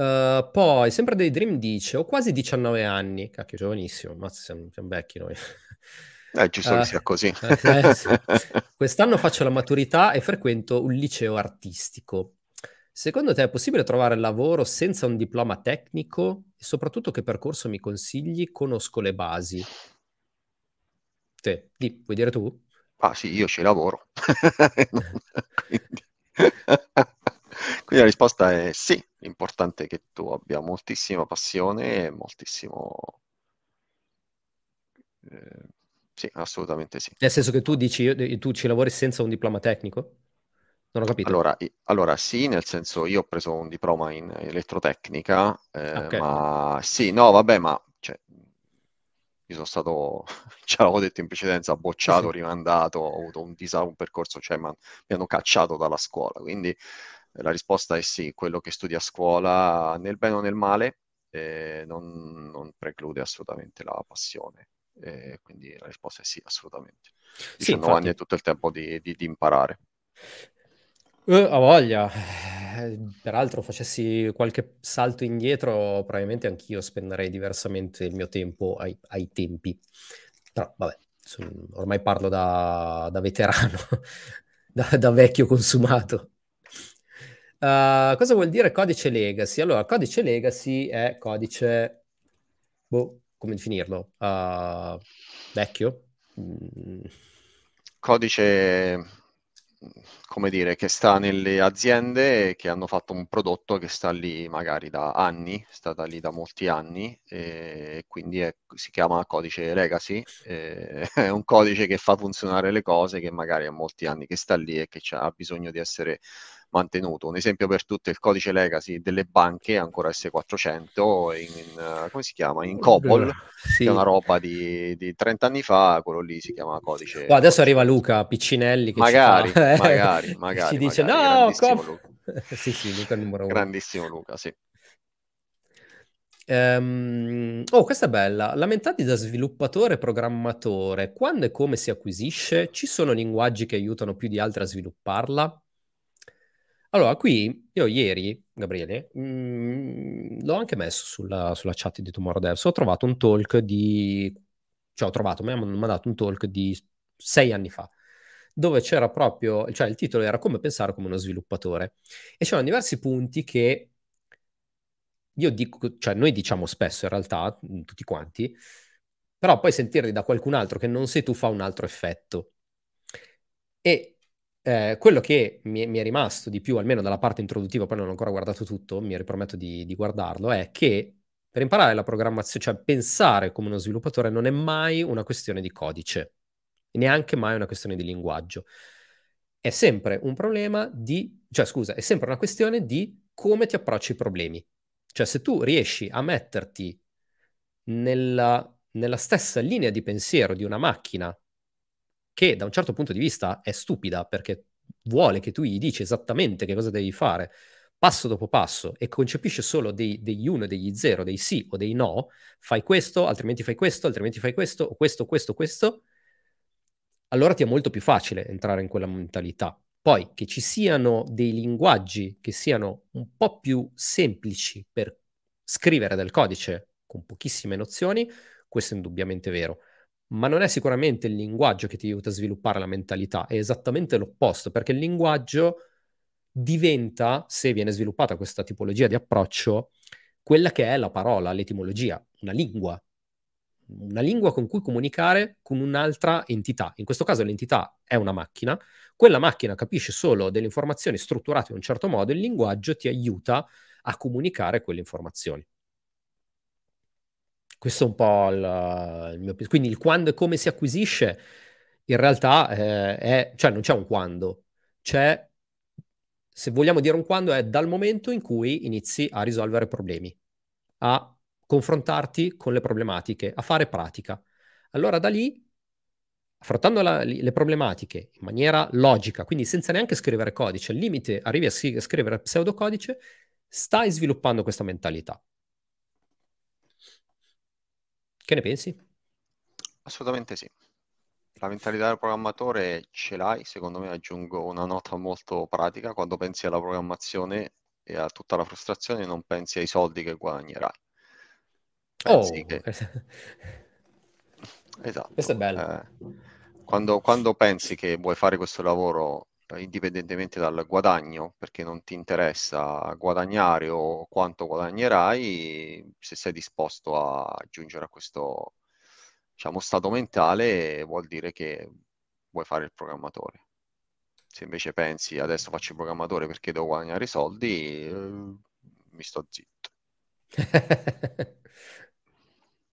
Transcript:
Uhm, poi, sempre dei Dream dice, ho quasi 19 anni, cacchio, giovanissimo, ma siamo, siamo vecchi noi. È eh, giusto uh, sia così. Eh, eh, sì. Quest'anno faccio la maturità e frequento un liceo artistico. Secondo te è possibile trovare lavoro senza un diploma tecnico? E soprattutto che percorso mi consigli? Conosco le basi. Te, di, vuoi dire tu? Ah sì, io ci lavoro. Quindi... Quindi la risposta è sì, l'importante è che tu abbia moltissima passione e moltissimo... Eh, sì, assolutamente sì. Nel senso che tu dici, tu ci lavori senza un diploma tecnico? Non ho capito. Allora, allora, sì, nel senso io ho preso un diploma in elettrotecnica, eh, ah, okay. ma sì, no, vabbè, ma cioè, io sono stato, ce l'avevo detto in precedenza, bocciato, sì. rimandato, ho avuto un, disag- un percorso, cioè man- mi hanno cacciato dalla scuola. Quindi eh, la risposta è sì, quello che studi a scuola, nel bene o nel male, eh, non, non, preclude assolutamente la passione. Eh, quindi la risposta è sì, assolutamente. 19 sì, infatti... anni è tutto il tempo di, di, di imparare. Uh, eh, a voglia, eh, peraltro facessi qualche salto indietro, probabilmente anch'io spenderei diversamente il mio tempo ai, ai tempi. Però vabbè, sono, ormai parlo da, da veterano, da, da, vecchio consumato. Uh, cosa vuol dire codice legacy? Allora, codice legacy è codice, boh, come definirlo? Uh, vecchio? Mm. Codice come dire, che sta nelle aziende che hanno fatto un prodotto che sta lì magari da anni, è stata lì da molti anni, e quindi è, si chiama codice legacy, è un codice che fa funzionare le cose che magari ha molti anni che sta lì e che ha bisogno di essere mantenuto. Un esempio per tutti è il codice legacy delle banche, ancora S400, in, in come si chiama? In COBOL, sì. che è una roba di, di, 30 anni fa, quello lì si chiama codice. Guarda, adesso arriva Luca Piccinelli che magari, ci fa... magari, eh, magari, ci dice magari, no, com... Luca. sì, sì, Luca numero uno. Grandissimo Luca, sì. Ehm, oh, questa è bella. La Lamentati da sviluppatore e programmatore, quando e come si acquisisce? Ci sono linguaggi che aiutano più di altri a svilupparla? Allora, qui io ieri, Gabriele, mh, mm, l'ho anche messo sulla, sulla chat di Tomorrow Devs, ho trovato un talk di... cioè ho trovato, mi hanno mandato un talk di sei anni fa, dove c'era proprio, cioè il titolo era come pensare come uno sviluppatore e c'erano diversi punti che io dico, cioè noi diciamo spesso in realtà, mm, tutti quanti, però poi sentirli da qualcun altro che non sei tu fa un altro effetto. E eh, quello che mi è, mi, è rimasto di più, almeno dalla parte introduttiva, poi non ho ancora guardato tutto, mi riprometto di, di guardarlo, è che per imparare la programmazione, cioè pensare come uno sviluppatore, non è mai una questione di codice, neanche mai una questione di linguaggio. È sempre un problema di, cioè scusa, è sempre una questione di come ti approcci i problemi. Cioè se tu riesci a metterti nella, nella stessa linea di pensiero di una macchina che da un certo punto di vista è stupida perché vuole che tu gli dici esattamente che cosa devi fare passo dopo passo e concepisce solo dei, degli 1, e degli 0, dei sì o dei no, fai questo, altrimenti fai questo, altrimenti fai questo, o questo, questo, questo, allora ti è molto più facile entrare in quella mentalità. Poi che ci siano dei linguaggi che siano un po' più semplici per scrivere del codice con pochissime nozioni, questo è indubbiamente vero ma non è sicuramente il linguaggio che ti aiuta a sviluppare la mentalità, è esattamente l'opposto, perché il linguaggio diventa, se viene sviluppata questa tipologia di approccio, quella che è la parola, l'etimologia, una lingua, una lingua con cui comunicare con un'altra entità. In questo caso l'entità è una macchina, quella macchina capisce solo delle informazioni strutturate in un certo modo, il linguaggio ti aiuta a comunicare quelle informazioni. Questo è un po' il, il mio... Quindi il quando e come si acquisisce, in realtà eh, è... cioè non c'è un quando, c'è, se vogliamo dire un quando, è dal momento in cui inizi a risolvere problemi, a confrontarti con le problematiche, a fare pratica. Allora da lì affrontando la, le problematiche in maniera logica, quindi senza neanche scrivere codice, al limite arrivi a scrivere pseudocodice, stai sviluppando questa mentalità. Che ne pensi? Assolutamente sì. La mentalità del programmatore ce l'hai, secondo me aggiungo una nota molto pratica, quando pensi alla programmazione e a tutta la frustrazione non pensi ai soldi che guadagnerai. Pensi oh, che... esatto. Questo è bello. Eh, quando, quando pensi che vuoi fare questo lavoro indipendentemente dal guadagno, perché non ti interessa guadagnare o quanto guadagnerai, se sei disposto a giungere a questo diciamo, stato mentale, vuol dire che vuoi fare il programmatore. Se invece pensi adesso faccio il programmatore perché devo guadagnare i soldi, eh, mi sto zitto.